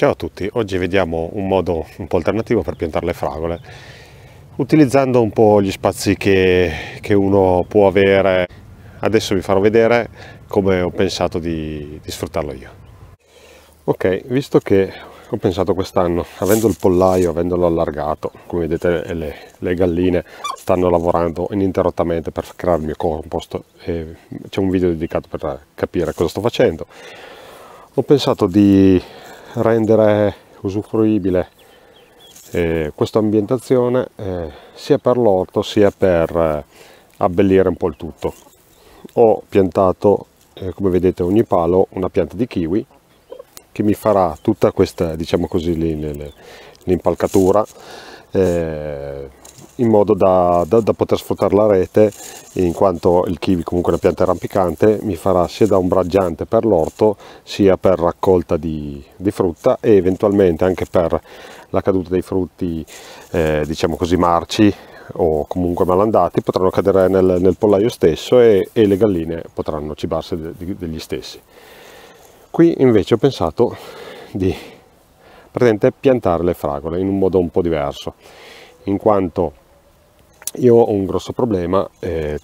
Ciao a tutti, oggi vediamo un modo un po' alternativo per piantare le fragole utilizzando un po' gli spazi che, che uno può avere. Adesso vi farò vedere come ho pensato di, di sfruttarlo io. Ok, visto che ho pensato quest'anno, avendo il pollaio, avendolo allargato, come vedete le, le galline stanno lavorando ininterrottamente per creare il mio compost, c'è un video dedicato per capire cosa sto facendo, ho pensato di rendere usufruibile eh, questa ambientazione eh, sia per l'orto sia per eh, abbellire un po' il tutto. Ho piantato, eh, come vedete, ogni palo una pianta di kiwi che mi farà tutta questa, diciamo così, l'impalcatura eh, in modo da, da, da, poter sfruttare la rete in quanto il kiwi comunque è una pianta rampicante mi farà sia da ombraggiante per l'orto sia per raccolta di, di, frutta e eventualmente anche per la caduta dei frutti eh, diciamo così marci o comunque malandati potranno cadere nel, nel pollaio stesso e, e, le galline potranno cibarsi de, de, degli stessi qui invece ho pensato di praticamente piantare le fragole in un modo un po' diverso in quanto io ho un grosso problema, eh,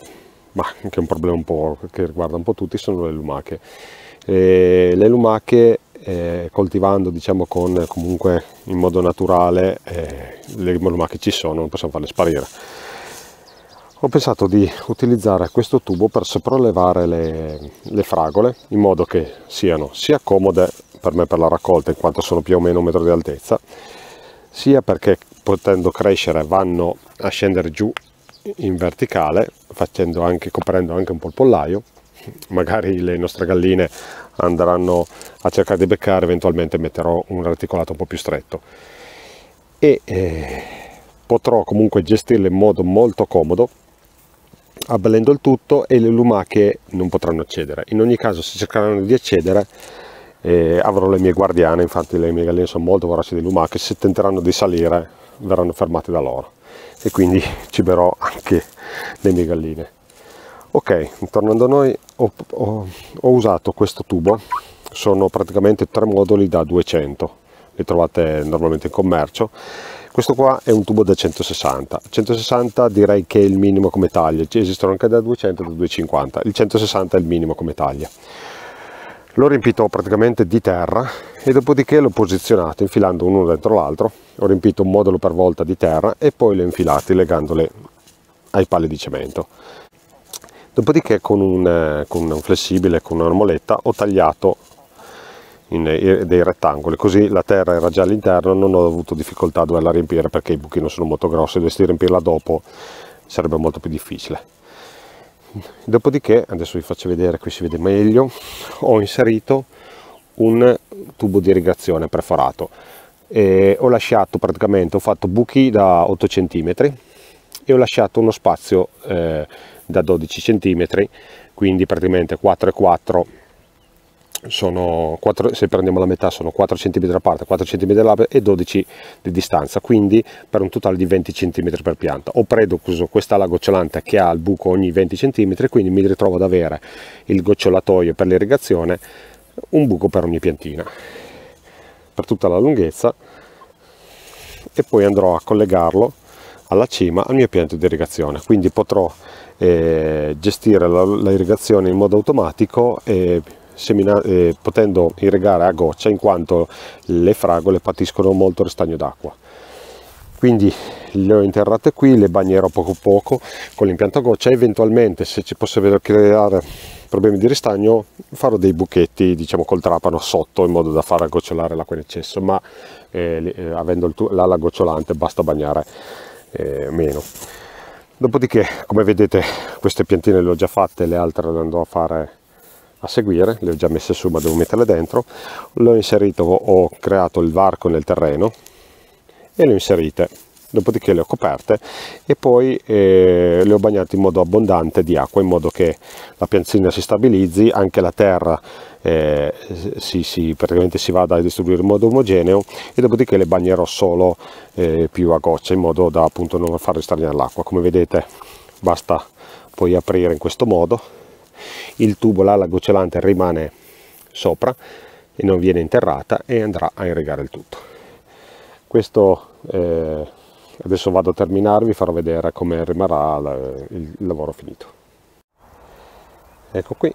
ma anche un problema un po' che riguarda un po' tutti, sono le lumache. Eh, le lumache eh, coltivando diciamo con comunque in modo naturale eh, le lumache ci sono, non possiamo farle sparire. Ho pensato di utilizzare questo tubo per sopraelevare le, le fragole in modo che siano sia comode per me per la raccolta in quanto sono più o meno un metro di altezza sia perché potendo crescere vanno a scendere giù in verticale facendo anche, coprendo anche un po' il pollaio magari le nostre galline andranno a cercare di beccare eventualmente metterò un reticolato un po' più stretto e eh, potrò comunque gestirle in modo molto comodo abbellendo il tutto e le lumache non potranno accedere in ogni caso se cercheranno di accedere e avrò le mie guardiane, infatti le mie galline sono molto voraci di lumache, se tenteranno di salire verranno fermate da loro e quindi ciberò anche le mie galline. Ok, tornando a noi ho, ho, ho usato questo tubo, sono praticamente tre moduli da 200, li trovate normalmente in commercio, questo qua è un tubo da 160 160 direi che è il minimo come taglia esistono anche da 200 e da 250 il 160 è il minimo come taglia l'ho riempito praticamente di terra e dopodiché l'ho posizionato infilando uno dentro l'altro ho riempito un modulo per volta di terra e poi le ho infilati legandole ai pali di cemento dopodiché con un, eh, con un flessibile con una moletta ho tagliato in eh, dei rettangoli così la terra era già all'interno non ho avuto difficoltà a doverla riempire perché i buchi non sono molto grossi dovessi riempirla dopo sarebbe molto più difficile dopodiché adesso vi faccio vedere qui si vede meglio ho inserito un tubo di irrigazione perforato e ho lasciato praticamente ho fatto buchi da 8 cm e ho lasciato uno spazio eh, da 12 cm quindi praticamente 4 e 4 sono 4, se prendiamo la metà sono 4 cm da parte, 4 cm da labbra e 12 di distanza, quindi per un totale di 20 cm per pianta. Ho preso questa quest'ala gocciolante che ha il buco ogni 20 cm, quindi mi ritrovo ad avere il gocciolatoio per l'irrigazione, un buco per ogni piantina, per tutta la lunghezza e poi andrò a collegarlo alla cima al mio pianto di irrigazione, quindi potrò eh, gestire l'irrigazione in modo automatico e eh, potendo irrigare a goccia in quanto le fragole patiscono molto ristagno d'acqua quindi le ho interrate qui, le bagnerò poco poco con l'impianto a goccia eventualmente se ci potrebbero creare problemi di ristagno farò dei buchetti diciamo col trapano sotto in modo da far gocciolare l'acqua in eccesso ma eh, eh avendo l'ala gocciolante basta bagnare eh, meno dopodiché come vedete queste piantine le ho già fatte le altre le andrò a fare a seguire, le ho già messe su ma devo metterle dentro, le ho inserito, ho creato il varco nel terreno e le ho inserite, dopodiché le ho coperte e poi eh, le ho bagnate in modo abbondante di acqua in modo che la piantina si stabilizzi, anche la terra eh, si, si, praticamente si vada a distribuire in modo omogeneo e dopodiché le bagnerò solo eh, più a goccia in modo da appunto non far ristagnare l'acqua. Come vedete basta poi aprire in questo modo il tubo, l'ala gocciolante rimane sopra e non viene interrata e andrà a irrigare il tutto. Questo eh, adesso vado a terminare, vi farò vedere come rimarrà il, il lavoro finito. Ecco qui,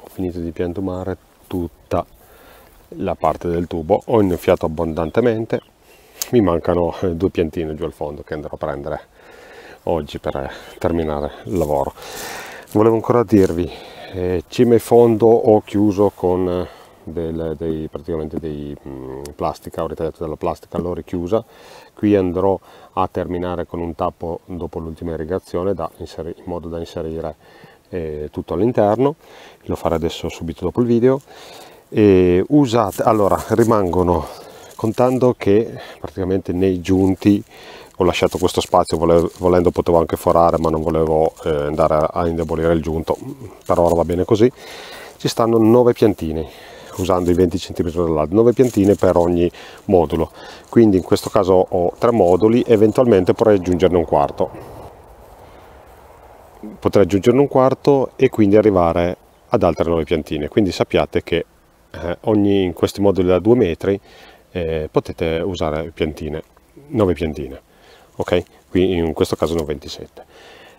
ho finito di piantumare tutta la parte del tubo, ho innaffiato abbondantemente, mi mancano eh, due piantine giù al fondo che andrò a prendere oggi per eh, terminare il lavoro volevo ancora dirvi eh, cima e fondo ho chiuso con eh, del, dei, praticamente dei mh, plastica ho ritagliato della plastica l'ho richiusa qui andrò a terminare con un tappo dopo l'ultima irrigazione da inseri, in modo da inserire eh, tutto all'interno lo farò adesso subito dopo il video e usate allora rimangono contando che praticamente nei giunti ho lasciato questo spazio volendo potevo anche forare ma non volevo eh, andare a indebolire il giunto per ora va bene così ci stanno 9 piantine usando i 20 cm dall'alto 9 piantine per ogni modulo quindi in questo caso ho tre moduli eventualmente potrei aggiungerne un quarto potrei aggiungerne un quarto e quindi arrivare ad altre 9 piantine quindi sappiate che eh, ogni, in questi moduli da 2 metri eh, potete usare piantine 9 piantine ok qui in questo caso ne ho 27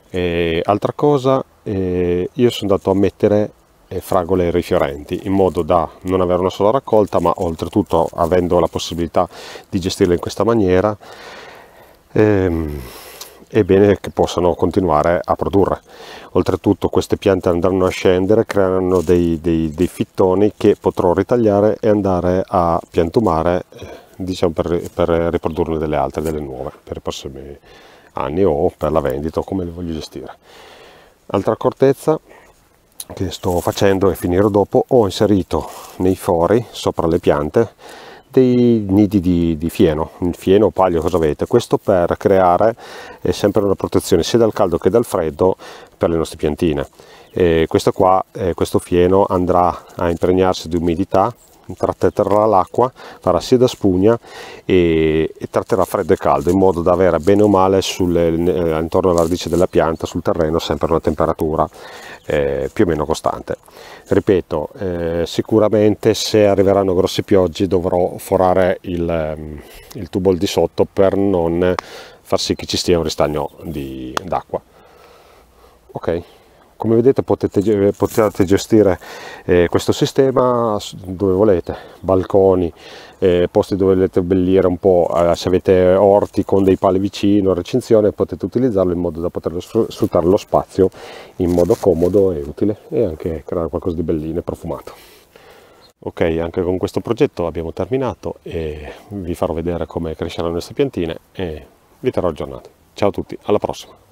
e altra cosa eh, io sono andato a mettere eh, fragole rifiorenti in modo da non avere una sola raccolta ma oltretutto avendo la possibilità di gestirle in questa maniera ehm, è bene che possano continuare a produrre oltretutto queste piante andranno a scendere creeranno dei, dei, dei fittoni che potrò ritagliare e andare a piantumare eh, diciamo, per, per, riprodurne delle altre, delle nuove per i prossimi anni o per la vendita o come le voglio gestire. Altra accortezza che sto facendo e finirò dopo, ho inserito nei fori sopra le piante dei nidi di, di fieno, fieno o paglio cosa avete, questo per creare eh, sempre una protezione sia dal caldo che dal freddo per le nostre piantine. E questo qua, eh, questo fieno andrà a impregnarsi di umidità tratterrà l'acqua, farà sia da spugna e, e, tratterà freddo e caldo in modo da avere bene o male sulle, eh, intorno alla radice della pianta, sul terreno, sempre una temperatura eh, più o meno costante. Ripeto, eh, sicuramente se arriveranno grosse piogge dovrò forare il, ehm, il tubo al di sotto per non far sì che ci stia un ristagno d'acqua. Ok come vedete potete, eh, potete gestire eh, questo sistema dove volete balconi eh, posti dove volete abbellire un po eh, se avete orti con dei pali vicino recinzione potete utilizzarlo in modo da poter sfruttare lo spazio in modo comodo e utile e anche creare qualcosa di bellino e profumato Ok, anche con questo progetto abbiamo terminato e vi farò vedere come cresceranno le nostre piantine e vi terrò aggiornati. Ciao a tutti, alla prossima!